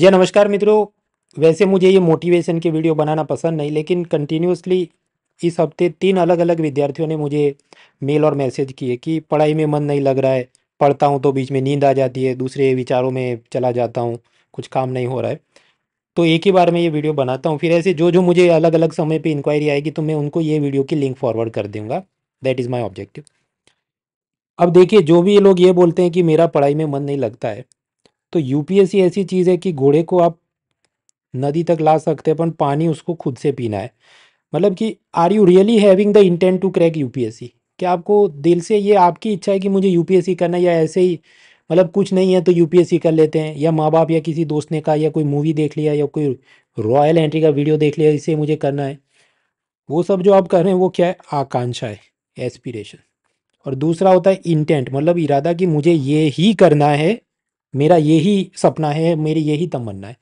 जी नमस्कार मित्रों वैसे मुझे ये मोटिवेशन की वीडियो बनाना पसंद नहीं लेकिन कंटिन्यूसली इस हफ्ते तीन अलग अलग विद्यार्थियों ने मुझे मेल और मैसेज किए कि पढ़ाई में मन नहीं लग रहा है पढ़ता हूँ तो बीच में नींद आ जाती है दूसरे विचारों में चला जाता हूँ कुछ काम नहीं हो रहा है तो एक ही बार मैं ये वीडियो बनाता हूँ फिर ऐसे जो जो मुझे अलग अलग समय पर इंक्वायरी आएगी तो मैं उनको ये वीडियो की लिंक फॉरवर्ड कर दूंगा दैट इज़ माई ऑब्जेक्टिव अब देखिए जो भी ये लोग ये बोलते हैं कि मेरा पढ़ाई में मन नहीं लगता है तो यूपीएससी ऐसी चीज़ है कि घोड़े को आप नदी तक ला सकते हैं पर पानी उसको खुद से पीना है मतलब कि are you really having the intent to crack UPSC क्या आपको दिल से ये आपकी इच्छा है कि मुझे यूपीएससी करना या ऐसे ही मतलब कुछ नहीं है तो यूपीएससी कर लेते हैं या माँ बाप या किसी दोस्त ने कहा या कोई मूवी देख लिया या कोई रॉयल एंट्री का वीडियो देख लिया इसे मुझे करना है वो सब जो आप कर रहे हैं वो क्या है आकांक्षा है एस्पिरेशन और दूसरा होता है इंटेंट मतलब इरादा कि मुझे ये ही करना है मेरा यही सपना है मेरी यही तमन्ना है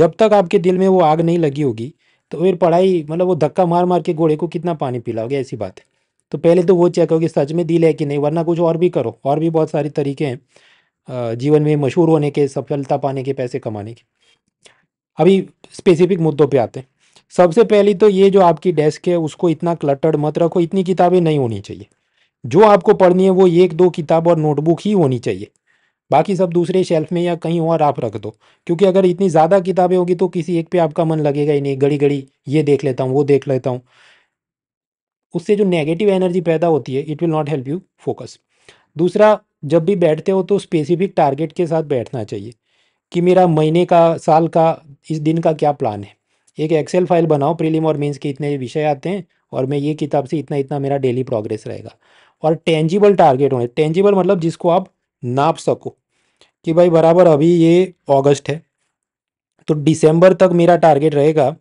जब तक आपके दिल में वो आग नहीं लगी होगी तो फिर पढ़ाई मतलब वो धक्का मार मार के घोड़े को कितना पानी पिलाओगे ऐसी बात है तो पहले तो वो चेक करो कि सच में दिल है कि नहीं वरना कुछ और भी करो और भी बहुत सारे तरीके हैं जीवन में मशहूर होने के सफलता पाने के पैसे कमाने के अभी स्पेसिफिक मुद्दों पे आते हैं सबसे पहली तो ये जो आपकी डेस्क है उसको इतना क्लटर्ड मत रखो इतनी किताबें नहीं होनी चाहिए जो आपको पढ़नी है वो एक दो किताब और नोटबुक ही होनी चाहिए बाकी सब दूसरे शेल्फ में या कहीं और आप रख दो क्योंकि अगर इतनी ज़्यादा किताबें होगी तो किसी एक पे आपका मन लगेगा ही नहीं घड़ी घड़ी ये देख लेता हूँ वो देख लेता हूँ उससे जो नेगेटिव एनर्जी पैदा होती है it will not help you focus दूसरा जब भी बैठते हो तो स्पेसिफिक टारगेट के साथ बैठना चाहिए कि मेरा महीने का साल का इस दिन का क्या प्लान है एक एक्सेल फाइल बनाओ प्रीलिम और मीन्स के इतने विषय आते हैं और मैं ये किताब से इतना इतना मेरा डेली प्रोग्रेस रहेगा और टेंजिबल टारगेट होने टेंजिबल मतलब जिसको आप नाप सको कि भाई बराबर अभी ये अगस्त है तो दिसंबर तक मेरा टारगेट रहेगा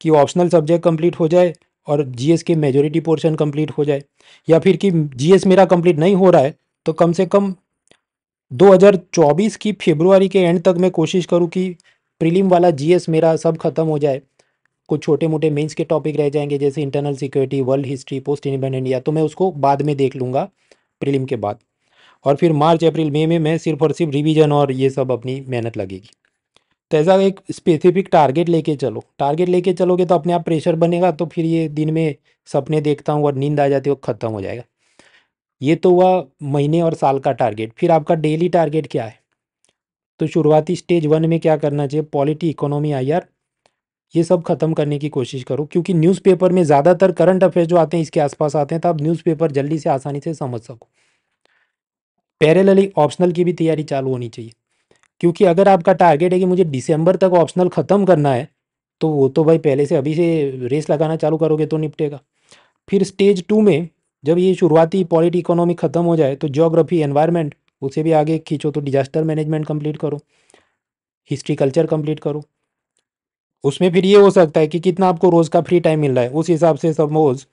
कि ऑप्शनल सब्जेक्ट कंप्लीट हो जाए और जीएस के मेजोरिटी पोर्शन कंप्लीट हो जाए या फिर कि जीएस मेरा कंप्लीट नहीं हो रहा है तो कम से कम 2024 की फेब्रुआरी के एंड तक मैं कोशिश करूं कि प्रीलिम वाला जीएस मेरा सब खत्म हो जाए कुछ छोटे मोटे मेंस के टॉपिक रह जाएंगे जैसे internal security world history post independent India तो मैं उसको बाद में देख लूँगा प्रीलिम के बाद और फिर मार्च अप्रैल मई में मैं सिर्फ और सिर्फ रिवीजन और ये सब अपनी मेहनत लगेगी तो ऐसा एक स्पेसिफिक टारगेट लेके चलो टारगेट लेके चलोगे तो अपने आप प्रेशर बनेगा तो फिर ये दिन में सपने देखता हूँ और नींद आ जाती है ख़त्म हो जाएगा ये तो हुआ महीने और साल का टारगेट फिर आपका डेली टारगेट क्या है तो शुरुआती स्टेज वन में क्या करना चाहिए पॉलिटी इकोनॉमी आई ये सब ख़त्म करने की कोशिश करो क्योंकि न्यूज़पेपर में ज़्यादातर करंट अफेयर्स जो आते हैं इसके आसपास आते हैं तो आप न्यूज़पेपर जल्दी से आसानी से समझ सको पैरेलली ऑप्शनल की भी तैयारी चालू होनी चाहिए क्योंकि अगर आपका टारगेट है कि मुझे दिसंबर तक ऑप्शनल ख़त्म करना है तो वो तो भाई पहले से अभी से रेस लगाना चालू करोगे तो निपटेगा फिर स्टेज टू में जब ये शुरुआती पॉलिट इकोनॉमी ख़त्म हो जाए तो जोग्राफी एनवायरनमेंट उसे भी आगे खींचो तो डिजास्टर मैनेजमेंट कंप्लीट करो हिस्ट्री कल्चर कंप्लीट करो उसमें फिर ये हो सकता है कि कितना आपको रोज़ का फ्री टाइम मिल रहा है उस हिसाब से सपोज़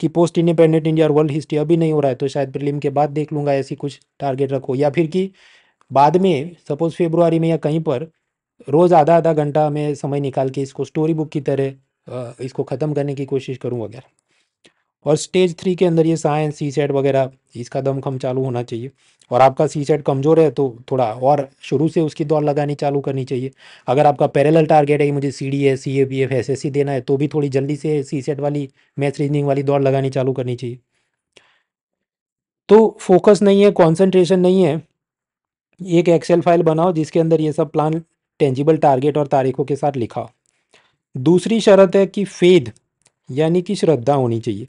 कि पोस्ट इंडिपेंडेंट इंडिया और वर्ल्ड हिस्ट्री अभी नहीं हो रहा है तो शायद प्रीलिम के बाद देख लूंगा ऐसी कुछ टारगेट रखो या फिर कि बाद में सपोज फेब्रुआरी में या कहीं पर रोज़ आधा आधा घंटा में समय निकाल के इसको स्टोरी बुक की तरह इसको ख़त्म करने की कोशिश करूँ वगैरह और स्टेज थ्री के अंदर ये साइंस सी सेट वगैरह इसका दमखम चालू होना चाहिए और आपका सी सेट कमज़ोर है तो थोड़ा और शुरू से उसकी दौड़ लगानी चालू करनी चाहिए अगर आपका पैरेलल टारगेट है कि मुझे C D C A F S S C देना है तो भी थोड़ी जल्दी से सी सेट वाली मैथ रीजनिंग वाली दौड़ लगानी चालू करनी चाहिए तो फोकस नहीं है कॉन्सेंट्रेशन नहीं है एक एक्सेल फाइल बनाओ जिसके अंदर ये सब प्लान टेंजिबल टारगेट और तारीखों के साथ लिखा दूसरी शर्त है कि फेद यानी कि श्रद्धा होनी चाहिए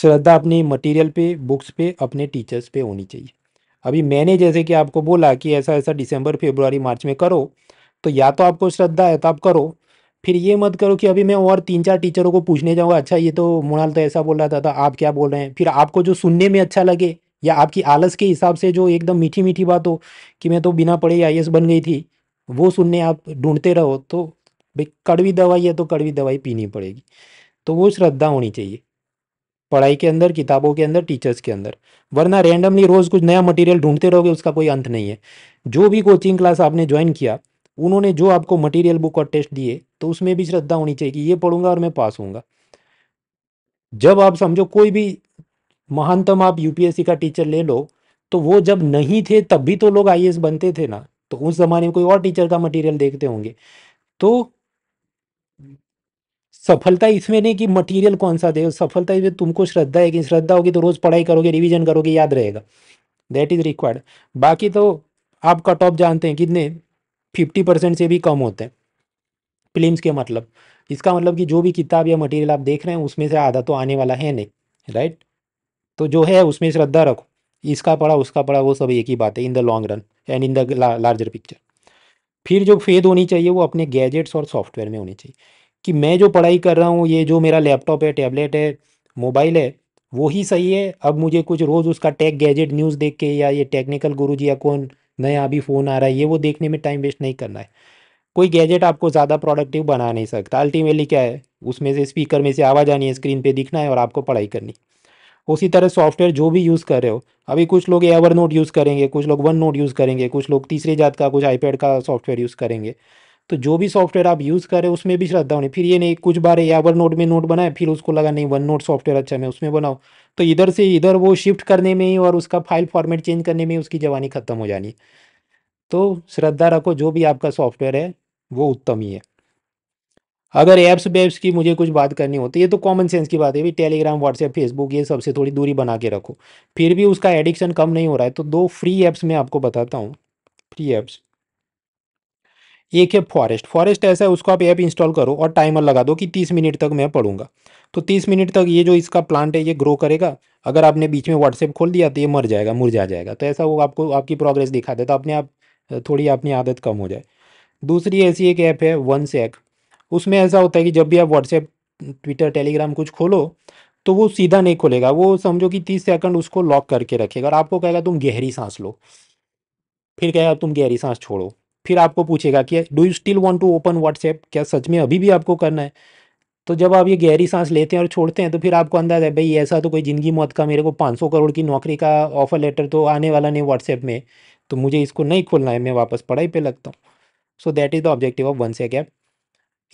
श्रद्धा अपनी मटेरियल पे बुक्स पे अपने टीचर्स पे होनी चाहिए अभी मैंने जैसे कि आपको बोला कि ऐसा ऐसा दिसंबर फेब्रुआरी मार्च में करो तो या तो आपको श्रद्धा है तो आप करो फिर ये मत करो कि अभी मैं और तीन चार टीचरों को पूछने जाऊँगा अच्छा ये तो मुणाल तो ऐसा बोल रहा था तो आप क्या बोल रहे हैं फिर आपको जो सुनने में अच्छा लगे या आपकी आलस के हिसाब से जो एकदम मीठी मीठी बात हो कि मैं तो बिना पढ़े आई बन गई थी वो सुनने आप ढूंढते रहो तो भाई कड़वी दवाई है तो कड़वी दवाई पीनी पड़ेगी तो वो श्रद्धा होनी चाहिए पढ़ाई के अंदर किताबों के अंदर टीचर्स के अंदर वरना रैंडमली रोज़ कुछ नया मटेरियल ढूंढते रहोगे उसका कोई अंत नहीं है जो भी कोचिंग क्लास आपने ज्वाइन किया उन्होंने जो आपको मटेरियल बुक और टेस्ट दिए तो उसमें भी श्रद्धा होनी चाहिए कि ये पढ़ूंगा और मैं पास हूँ जब आप समझो कोई भी महानतम आप यूपीएससी का टीचर ले लो तो वो जब नहीं थे तब भी तो लोग आई बनते थे ना तो उस ज़माने में कोई और टीचर का मटेरियल देखते होंगे तो सफलता इसमें नहीं कि मटेरियल कौन सा दे सफलता इसमें तुमको श्रद्धा है कि श्रद्धा होगी तो रोज़ पढ़ाई करोगे रिविजन करोगे याद रहेगा दैट इज़ रिक्वायर्ड बाकी तो आप कट ऑफ जानते हैं कितने फिफ्टी परसेंट से भी कम होते हैं फिल्म के मतलब इसका मतलब कि जो भी किताब या मटीरियल आप देख रहे हैं उसमें से आधा तो आने वाला है नहीं राइट तो जो है उसमें श्रद्धा रखो इसका पढ़ा उसका पढ़ा वो सब एक ही बात है in the long run and in the larger picture फिर जो फेद होनी चाहिए वो अपने गैजेट्स और सॉफ्टवेयर में होनी चाहिए कि मैं जो पढ़ाई कर रहा हूँ ये जो मेरा लैपटॉप है टैबलेट है मोबाइल है वो ही सही है अब मुझे कुछ रोज़ उसका टेक गैजेट न्यूज़ देख के या ये टेक्निकल गुरु जी या कौन नया अभी फ़ोन आ रहा है ये वो देखने में टाइम वेस्ट नहीं करना है कोई गैजेट आपको ज़्यादा प्रोडक्टिव बना नहीं सकता अल्टीमेटली क्या है उसमें से स्पीकर में से आवाज़ आनी है स्क्रीन पे दिखना है और आपको पढ़ाई करनी उसी तरह सॉफ्टवेयर जो भी यूज़ कर रहे हो अभी कुछ लोग एवर नोट यूज़ करेंगे कुछ लोग वन नोट यूज़ करेंगे कुछ लोग तीसरे जात का कुछ आईपैड का सॉफ्टवेयर यूज़ करेंगे तो जो भी सॉफ्टवेयर आप यूज़ करें उसमें भी श्रद्धा होनी फिर ये नहीं कुछ बार या वन नोट में नोट बनाए फिर उसको लगा नहीं वन नोट सॉफ्टवेयर अच्छा मैं उसमें बनाओ तो इधर से इधर वो शिफ्ट करने में ही और उसका फाइल फॉर्मेट चेंज करने में उसकी जवानी ख़त्म हो जानी तो श्रद्धा रखो जो भी आपका सॉफ्टवेयर है वो उत्तम ही है अगर ऐप्स वेब्स की मुझे कुछ बात करनी हो तो ये तो कॉमन सेंस की बात है भी टेलीग्राम व्हाट्सएप फेसबुक ये सबसे थोड़ी दूरी बना के रखो फिर भी उसका एडिक्शन कम नहीं हो रहा है तो दो फ्री ऐप्स मैं आपको बताता हूँ फ्री ऐप्स एक है फॉरेस्ट फॉरेस्ट ऐसा है उसको आप ऐप इंस्टॉल करो और टाइमर लगा दो कि तीस मिनट तक मैं पढ़ूंगा तो तीस मिनट तक ये जो इसका प्लांट है ये ग्रो करेगा अगर आपने बीच में व्हाट्सएप खोल दिया तो ये मर जाएगा मुरझा जाएगा तो ऐसा वो आपको आपकी प्रोग्रेस दिखा देता तो अपने आप थोड़ी अपनी आदत कम हो जाए दूसरी ऐसी एक ऐप है वन सेक उसमें ऐसा होता है कि जब भी आप व्हाट्सएप ट्विटर टेलीग्राम कुछ खोलो तो वो सीधा नहीं खोलेगा वो समझो कि तीस सेकंड उसको लॉक करके रखेगा और आपको कहेगा तुम गहरी सांस लो फिर कहेगा तुम गहरी सांस छोड़ो फिर आपको पूछेगा कि do you still want to open WhatsApp क्या सच में अभी भी आपको करना है तो जब आप ये गहरी सांस लेते हैं और छोड़ते हैं तो फिर आपको अंदाज है भाई ऐसा तो कोई ज़िंदगी मौत का मेरे को 500 करोड़ की नौकरी का ऑफ़र लेटर तो आने वाला नहीं व्हाट्सएप में तो मुझे इसको नहीं खोलना है मैं वापस पढ़ाई पे लगता हूँ so that is the objective of one sec app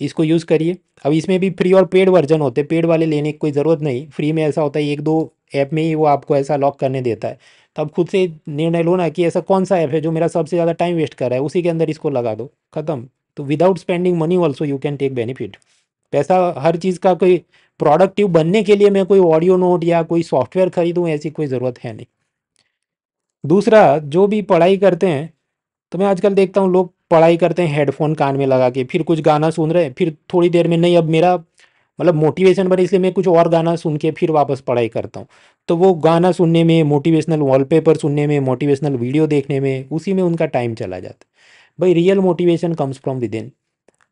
इसको यूज़ करिए अब इसमें भी फ्री और पेड वर्जन होते हैं पेड वाले लेने की कोई ज़रूरत नहीं फ्री में ऐसा होता है एक दो ऐप में ही वो आपको ऐसा लॉक करने देता है तब तो खुद से निर्णय लो ना कि ऐसा कौन सा ऐप है जो मेरा सबसे ज़्यादा टाइम वेस्ट कर रहा है उसी के अंदर इसको लगा दो खत्म तो without spending money also you can take benefit पैसा हर चीज़ का कोई प्रोडक्टिव बनने के लिए मैं कोई ऑडियो नोट या कोई सॉफ्टवेयर खरीदूँ ऐसी कोई ज़रूरत है नहीं दूसरा जो भी पढ़ाई करते हैं तो मैं आजकल देखता हूँ लोग पढ़ाई करते हैं हेडफोन कान में लगा के फिर कुछ गाना सुन रहे हैं फिर थोड़ी देर में नहीं अब मेरा मतलब मोटिवेशन बने इसलिए मैं कुछ और गाना सुन के फिर वापस पढ़ाई करता हूँ तो वो गाना सुनने में मोटिवेशनल वॉलपेपर सुनने में मोटिवेशनल वीडियो देखने में उसी में उनका टाइम चला जाता है भाई real motivation comes from within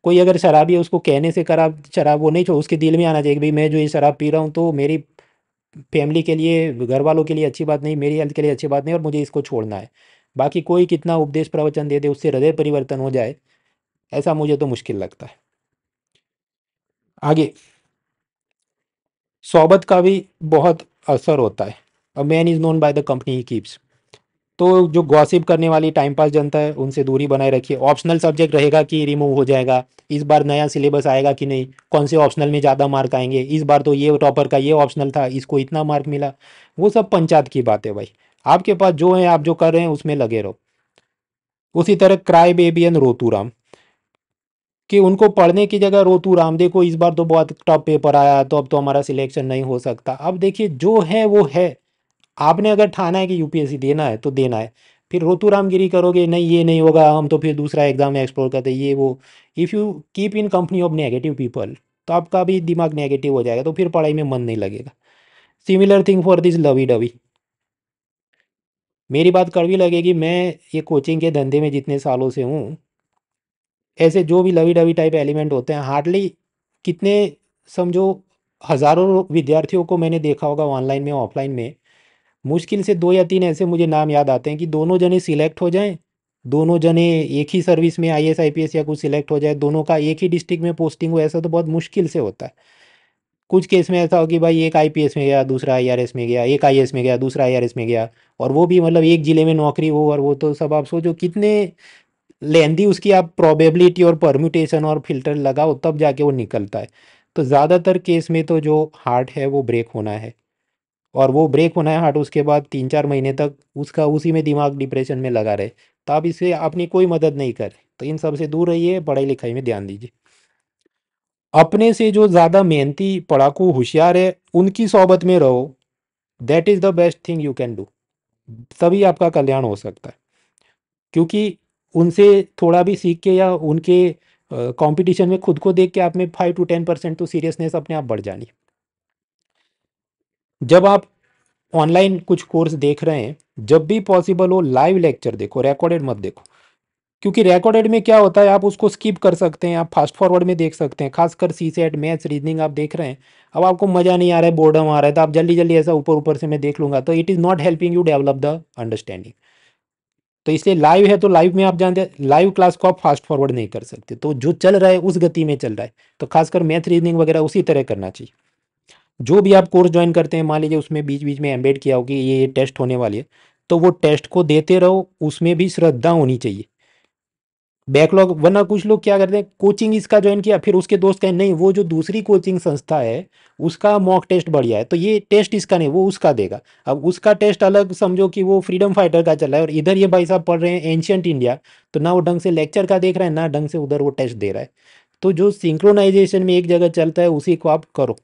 कोई अगर शराबी है उसको कहने से खराब शराब वो नहीं छो उसके दिल में आना चाहिए भाई मैं जो ये शराब पी रहा हूँ तो मेरी फैमिली के लिए घर वालों के लिए अच्छी बात नहीं मेरी हेल्थ के लिए अच्छी बात नहीं और मुझे इसको छोड़ना है बाकी कोई कितना उपदेश प्रवचन दे दे उससे हृदय परिवर्तन हो जाए ऐसा मुझे तो मुश्किल लगता है आगे सोबत का भी बहुत असर होता है a man is known by the company he keeps तो जो गॉसिप करने वाली टाइम पास जनता है उनसे दूरी बनाए रखिए ऑप्शनल सब्जेक्ट रहेगा कि रिमूव हो जाएगा इस बार नया सिलेबस आएगा कि नहीं कौन से ऑप्शनल में ज़्यादा मार्क आएंगे इस बार तो ये टॉपर का ये ऑप्शनल था इसको इतना मार्क मिला वो सब पंचायत की बात है भाई आपके पास जो है आप जो कर रहे हैं उसमें लगे रहो उसी तरह क्राई बेबी एन रोतू राम कि उनको पढ़ने की जगह रोतू रामदेव को इस बार तो बहुत टॉप पेपर आया तो अब तो हमारा सिलेक्शन नहीं हो सकता अब देखिए जो है वो है आपने अगर ठाना है कि यूपीएससी देना है तो देना है फिर रोतू रामगिरी करोगे नहीं ये नहीं होगा हम तो फिर दूसरा एग्ज़ाम एक्सप्लोर करते ये वो if you keep in company of negative people तो आपका भी दिमाग नेगेटिव हो जाएगा तो फिर पढ़ाई में मन नहीं लगेगा similar thing for this lovey dovey मेरी बात कड़वी लगेगी मैं ये कोचिंग के धंधे में जितने सालों से हूँ ऐसे जो भी लवी डवी टाइप एलिमेंट होते हैं हार्डली कितने समझो हज़ारों विद्यार्थियों को मैंने देखा होगा ऑनलाइन में ऑफलाइन में मुश्किल से दो या तीन ऐसे मुझे नाम याद आते हैं कि दोनों जने सिलेक्ट हो जाएं दोनों जने एक ही सर्विस में आई एस या कुछ सिलेक्ट हो जाए दोनों का एक ही डिस्ट्रिक्ट में पोस्टिंग हो ऐसा तो बहुत मुश्किल से होता है कुछ केस में ऐसा हो कि भाई एक एस में गया दूसरा एस में गया एक एस में गया दूसरा एस में गया और वो भी मतलब एक ज़िले में नौकरी हो और वो तो सब आप सोचो कितने लेंदी उसकी आप प्रोबेबिलिटी और परम्यूटेशन और फिल्टर लगाओ तब जाके वो निकलता है तो ज़्यादातर केस में तो जो हार्ट है वो ब्रेक होना है और वो ब्रेक होना है हार्ट उसके बाद तीन चार महीने तक उसका उसी में दिमाग डिप्रेशन में लगा रहे तो आप इससे अपनी कोई मदद नहीं करें तो इन सबसे दूर रहिए पढ़ाई लिखाई में ध्यान दीजिए अपने से जो ज़्यादा मेहनती पढ़ाकू होशियार है उनकी सोबत में रहो that is the best thing you can do तभी आपका कल्याण हो सकता है क्योंकि उनसे थोड़ा भी सीख के या उनके कंपटीशन में खुद को देख के आप में फाइव टू टेन परसेंट तो सीरियसनेस अपने आप बढ़ जानी जब आप ऑनलाइन कुछ कोर्स देख रहे हैं जब भी पॉसिबल हो लाइव लेक्चर देखो रिकॉर्डेड मत देखो क्योंकि रिकॉर्डेड में क्या होता है आप उसको स्किप कर सकते हैं आप फास्ट फॉरवर्ड में देख सकते हैं खासकर सी सेट मैथ्स रीजनिंग आप देख रहे हैं अब आपको मज़ा नहीं आ रहा है बोर्डम आ रहा है तो आप जल्दी जल्दी ऐसा ऊपर ऊपर से मैं देख लूंगा तो it is not helping you develop the understanding तो इसलिए लाइव है तो लाइव में आप जानते हैं लाइव क्लास को आप फास्ट फॉरवर्ड नहीं कर सकते तो जो चल रहा है उस गति में चल रहा है तो खासकर मैथ रीजनिंग वगैरह उसी तरह करना चाहिए जो भी आप कोर्स ज्वाइन करते हैं मान लीजिए उसमें बीच बीच में एम्बेड किया होगी ये ये टेस्ट होने वाली है तो वो टेस्ट को देते रहो उसमें भी श्रद्धा होनी चाहिए बैकलॉग वरना कुछ लोग क्या करते हैं कोचिंग इसका ज्वाइन किया फिर उसके दोस्त कहें नहीं वो जो दूसरी कोचिंग संस्था है उसका मॉक टेस्ट बढ़िया है तो ये टेस्ट इसका नहीं वो उसका देगा अब उसका टेस्ट अलग समझो कि वो फ्रीडम फाइटर का चल रहा है और इधर ये भाई साहब पढ़ रहे हैं एंशियंट इंडिया तो ना वो ढंग से लेक्चर का देख रहा है ना ढंग से उधर वो टेस्ट दे रहा है तो जो सिंक्रोनाइजेशन में एक जगह चलता है उसी को आप करो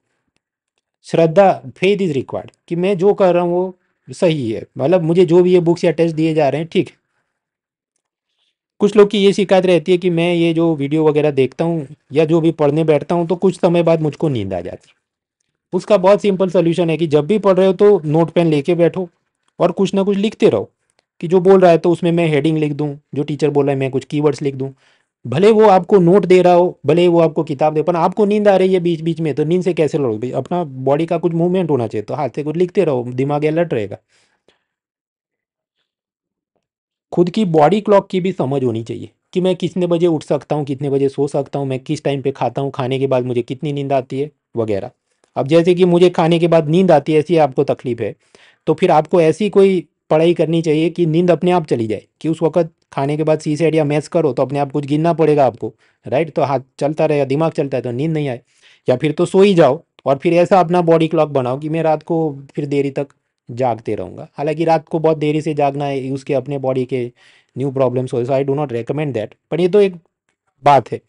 श्रद्धा फेथ इज़ रिक्वायर्ड कि मैं जो कर रहा हूँ वो सही है मतलब मुझे जो भी ये बुक्स या टेस्ट दिए जा रहे हैं ठीक है कुछ लोग की ये शिकायत रहती है कि मैं ये जो वीडियो वगैरह देखता हूँ या जो भी पढ़ने बैठता हूँ तो कुछ समय बाद मुझको नींद आ जाती उसका बहुत सिंपल सोल्यूशन है कि जब भी पढ़ रहे हो तो नोट पेन लेके बैठो और कुछ ना कुछ लिखते रहो कि जो बोल रहा है तो उसमें मैं हेडिंग लिख दूँ जो टीचर बोल रहा है मैं कुछ कीवर्ड्स लिख दूँ भले वो आपको नोट दे रहा हो भले वो आपको किताब दे पर आपको नींद आ रही है बीच बीच में तो नींद से कैसे लड़ोगे अपना बॉडी का कुछ मूवमेंट होना चाहिए तो हाथ से कुछ लिखते रहो दिमाग अलर्ट रहेगा खुद की बॉडी क्लॉक की भी समझ होनी चाहिए कि मैं कितने बजे उठ सकता हूँ कितने बजे सो सकता हूँ मैं किस टाइम पे खाता हूँ खाने के बाद मुझे कितनी नींद आती है वगैरह अब जैसे कि मुझे खाने के बाद नींद आती है ऐसी आपको तकलीफ है तो फिर आपको ऐसी कोई पढ़ाई करनी चाहिए कि नींद अपने आप चली जाए कि उस वक्त खाने के बाद सी सेट या मैच करो तो अपने आप कुछ गिनना पड़ेगा आपको राइट तो हाथ चलता रहेगा दिमाग चलता है तो नींद नहीं आए या फिर तो सो ही जाओ और फिर ऐसा अपना बॉडी क्लॉक बनाओ कि मैं रात को फिर देरी तक जागते रहूँगा हालांकि रात को बहुत देरी से जागना है उसके अपने बॉडी के न्यू प्रॉब्लम्स हो so I do not recommend that पर ये तो एक बात है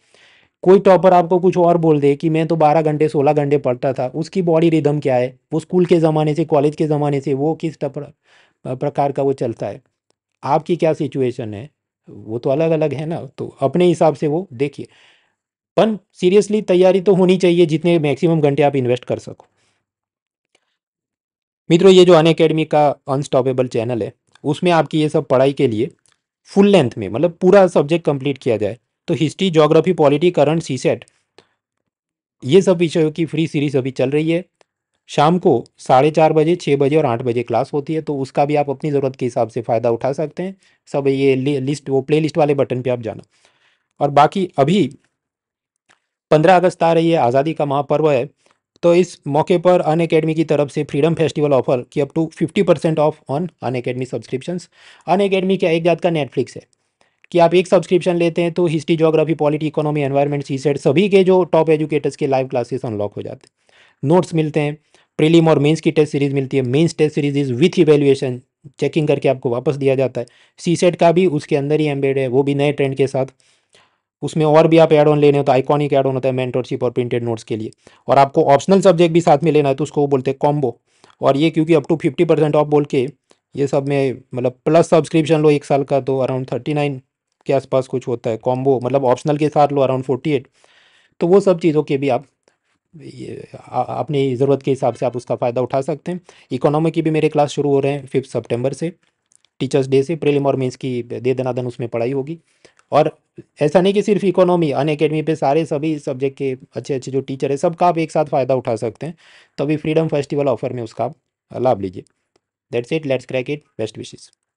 कोई टॉपर आपको कुछ और बोल दे कि मैं तो 12 घंटे 16 घंटे पढ़ता था उसकी बॉडी रिदम क्या है वो स्कूल के ज़माने से कॉलेज के ज़माने से वो किस प्रकार का वो चलता है आपकी क्या सिचुएशन है वो तो अलग अलग है ना तो अपने हिसाब से वो देखिए पर सीरियसली तैयारी तो होनी चाहिए जितने मैक्सिमम घंटे आप इन्वेस्ट कर सको मित्रों ये जो अन अकेडमी का अनस्टॉपेबल चैनल है उसमें आपकी ये सब पढ़ाई के लिए फुल लेंथ में मतलब पूरा सब्जेक्ट कंप्लीट किया जाए तो history geography polity current CSAT ये सब विषयों की फ्री सीरीज अभी चल रही है शाम को साढ़े चार बजे छः बजे और आठ बजे क्लास होती है तो उसका भी आप अपनी ज़रूरत के हिसाब से फ़ायदा उठा सकते हैं सब ये लिस्ट वो प्ले लिस्ट वाले बटन पे आप जाना और बाकी अभी पंद्रह अगस्त आ रही है आज़ादी का महापर्व है तो इस मौके पर अन अकेडमी की तरफ से फ्रीडम फेस्टिवल ऑफर की up to 50 percent off on Unacademy subscriptions Unacademy क्या एक जात का नेटफ्लिक्स है कि आप एक सब्सक्रिप्शन लेते हैं तो history geography polity economy environment CSAT सभी के जो टॉप एजुकेटर्स के लाइव क्लासेस अनलॉक हो जाते हैं नोट्स मिलते हैं प्रीलिम और मेन्स की टेस्ट सीरीज़ मिलती है mains test series is with evaluation checking करके आपको वापस दिया जाता है सी सेट का भी उसके अंदर ही एम्बेड है वो भी नए ट्रेंड के साथ उसमें और भी आप एड ऑन लेने हो तो आइकॉनिक एड ऑन होता है मेंटरशिप और प्रिंटेड नोट्स के लिए और आपको ऑप्शनल सब्जेक्ट भी साथ में लेना है तो उसको बोलते हैं कॉम्बो और ये क्योंकि up to fifty percent off बोल के ये सब में मतलब प्लस सब्सक्रिप्शन लो एक साल का तो अराउंड थर्टी नाइन के आसपास कुछ होता है कॉम्बो मतलब ऑप्शनल के साथ लो अराउंड फोर्टी एट तो वो सब चीज़ों के भी आप ये अपनी ज़रूरत के हिसाब से आप उसका फ़ायदा उठा सकते हैं इकोनॉमी की भी मेरे क्लास शुरू हो रहे हैं फिफ्थ सेप्टेम्बर से टीचर्स डे से प्रेलिम और मेन्स की दे दनादन उसमें पढ़ाई होगी और ऐसा नहीं कि सिर्फ इकोनॉमी अन अकेडमी पर सारे सभी सब्जेक्ट के अच्छे अच्छे जो टीचर है सबका आप एक साथ फ़ायदा उठा सकते हैं तभी फ्रीडम फेस्टिवल ऑफर में उसका लाभ लीजिए that's it let's crack it best wishes